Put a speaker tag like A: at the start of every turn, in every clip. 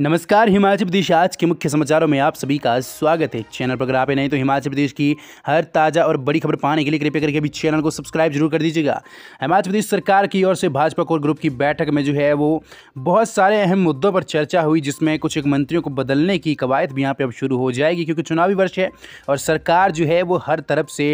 A: नमस्कार हिमाचल प्रदेश आज के मुख्य समाचारों में आप सभी का स्वागत है चैनल पर अगर आप नहीं तो हिमाचल प्रदेश की हर ताज़ा और बड़ी खबर पाने के लिए कृपया करके अभी चैनल को सब्सक्राइब जरूर कर दीजिएगा हिमाचल प्रदेश सरकार की ओर से भाजपा कोर ग्रुप की बैठक में जो है वो बहुत सारे अहम मुद्दों पर चर्चा हुई जिसमें कुछ एक मंत्रियों को बदलने की कवायद भी यहाँ पर अब शुरू हो जाएगी क्योंकि चुनावी वर्ष है और सरकार जो है वो हर तरफ से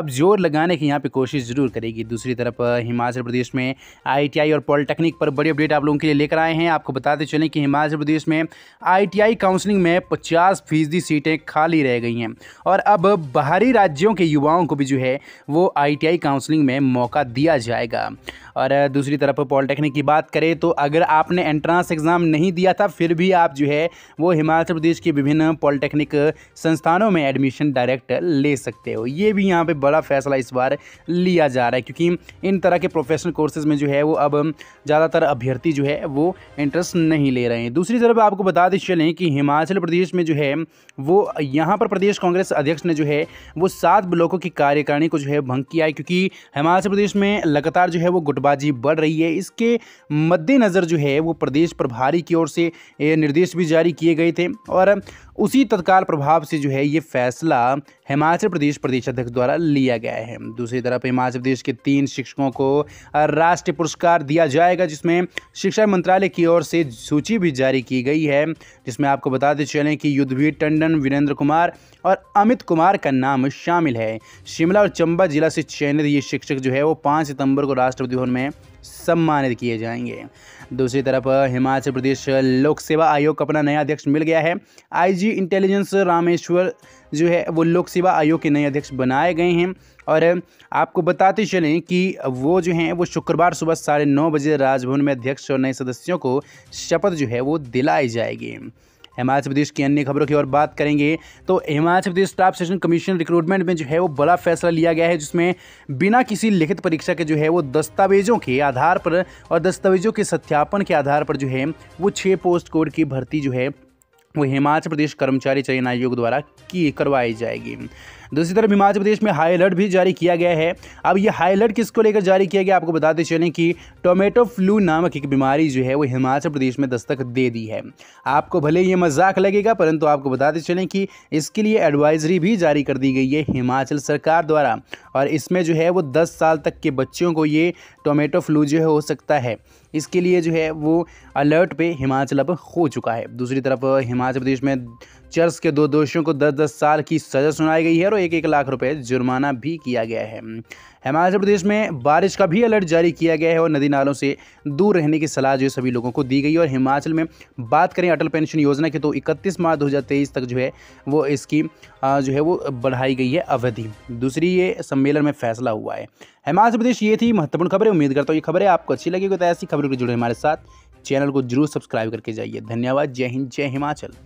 A: अब जोर लगाने की यहाँ पर कोशिश जरूर करेगी दूसरी तरफ हिमाचल प्रदेश में आई और पॉलिटेक्निक पर बड़ी अपडेट आप लोगों के लिए लेकर आए हैं आपको बताते चलें कि हिमाचल प्रदेश प्रदेश में आईटीआई काउंसलिंग में पचास फीसदी सीटें खाली रह गई हैं और अब बाहरी राज्यों के युवाओं को भी जो है वो आईटीआई काउंसलिंग में मौका दिया जाएगा और दूसरी तरफ पॉलिटेक्निक की बात करें तो अगर आपने एंट्रांस एग्ज़ाम नहीं दिया था फिर भी आप जो है वो हिमाचल प्रदेश के विभिन्न पॉलिटेक्निक संस्थानों में एडमिशन डायरेक्ट ले सकते हो ये भी यहाँ पे बड़ा फैसला इस बार लिया जा रहा है क्योंकि इन तरह के प्रोफेशनल कोर्सेज में जो है वो अब ज़्यादातर अभ्यर्थी जो है वो इंटरेस्ट नहीं ले रहे हैं दूसरी तरफ अब आपको बता दें चलें कि हिमाचल प्रदेश में जो है वो यहाँ पर प्रदेश कांग्रेस अध्यक्ष ने जो है वो सात ब्लॉकों की कार्यकारिणी को जो है भंग किया है क्योंकि हिमाचल प्रदेश में लगातार जो है वो गुटबाजी बढ़ रही है इसके मद्देनज़र जो है वो प्रदेश प्रभारी की ओर से निर्देश भी जारी किए गए थे और उसी तत्काल प्रभाव से जो है ये फैसला हिमाचल प्रदेश प्रदेश अध्यक्ष द्वारा लिया गया है दूसरी तरफ हिमाचल प्रदेश के तीन शिक्षकों को राष्ट्रीय पुरस्कार दिया जाएगा जिसमें शिक्षा मंत्रालय की ओर से सूची भी जारी की गई है जिसमें आपको बताते चलें कि युद्धवीर टंडन वीरेंद्र कुमार और अमित कुमार का नाम शामिल है शिमला और चंबा जिला से चयनित ये शिक्षक जो है वो पाँच सितंबर को राष्ट्रपति भवन में सम्मानित किए जाएंगे दूसरी तरफ हिमाचल प्रदेश लोक सेवा आयोग का अपना नया अध्यक्ष मिल गया है आईजी इंटेलिजेंस रामेश्वर जो है वो लोक सेवा आयोग के नए अध्यक्ष बनाए गए हैं और आपको बताते चलें कि वो जो हैं वो शुक्रवार सुबह साढ़े नौ बजे राजभवन में अध्यक्ष और नए सदस्यों को शपथ जो है वो दिलाई जाएगी हिमाचल प्रदेश की अन्य खबरों की और बात करेंगे तो Himachal Pradesh staff session commission recruitment में जो है वो बड़ा फैसला लिया गया है जिसमें बिना किसी लिखित परीक्षा के जो है वो दस्तावेजों के आधार पर और दस्तावेजों के सत्यापन के आधार पर जो है वो छः पोस्ट कोड की भर्ती जो है वो हिमाचल प्रदेश कर्मचारी चयन आयोग द्वारा की करवाई जाएगी दूसरी तरफ हिमाचल प्रदेश में हाई अलर्ट भी जारी किया गया है अब ये हाई अलर्ट किसको लेकर जारी किया गया आपको बताते चलें कि टोमेटो फ्लू नामक एक बीमारी जो है वो हिमाचल प्रदेश में दस्तक दे दी है आपको भले ये मजाक लगेगा परंतु आपको बताते चलें कि इसके लिए एडवाइजरी भी जारी कर दी गई है हिमाचल सरकार द्वारा और इसमें जो है वो दस साल तक के बच्चों को ये टोमेटो फ्लू जो है हो सकता है इसके लिए जो है वो अलर्ट पे हिमाचल अब हो चुका है दूसरी तरफ हिमाचल प्रदेश में चर्च के दो दोषियों को दस दस साल की सज़ा सुनाई गई है और एक एक लाख रुपए जुर्माना भी किया गया है हिमाचल प्रदेश में बारिश का भी अलर्ट जारी किया गया है और नदी नालों से दूर रहने की सलाह जो है सभी लोगों को दी गई है और हिमाचल में बात करें अटल पेंशन योजना की तो 31 मार्च 2023 तक जो है वो इसकी जो है वो बढ़ाई गई है अवधि दूसरी ये सम्मेलन में फैसला हुआ है हिमाचल प्रदेश ये थी महत्वपूर्ण खबरें उम्मीद करता हूँ ये खबरें आपको अच्छी लगी तो ऐसी खबरों को जुड़े हमारे साथ चैनल को जरूर सब्सक्राइब करके जाइए धन्यवाद जय हिंद जय हिमाचल